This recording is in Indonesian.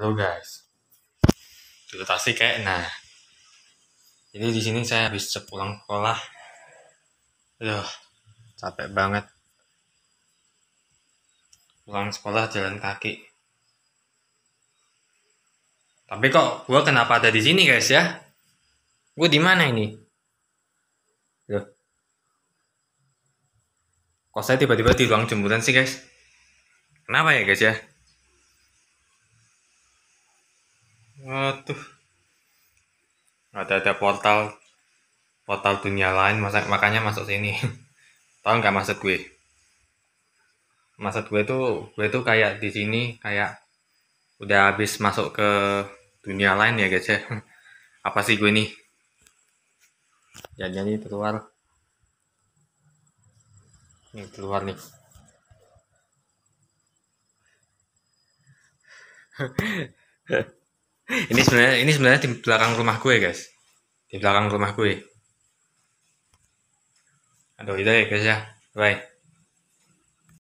Halo guys, dulu Tasik kayak nah. Jadi di sini saya habis sepulang sekolah. Aduh, capek banget. Pulang sekolah jalan kaki. Tapi kok gua kenapa ada di sini guys ya? Gue di mana ini? Loh. Kok saya tiba-tiba di ruang jemputan sih guys? Kenapa ya guys ya? Waduh. Ada-ada portal portal dunia lain masa, makanya masuk sini. Tahu nggak maksud gue? Maksud gue tuh gue tuh kayak di sini kayak udah habis masuk ke dunia lain ya guys ya. Apa sih gue ini? Jangan ini keluar. Ini keluar nih. Heh. ini sebenarnya ini sebenarnya di belakang rumah gue guys di belakang rumah gue aduh itu ya guys ya bye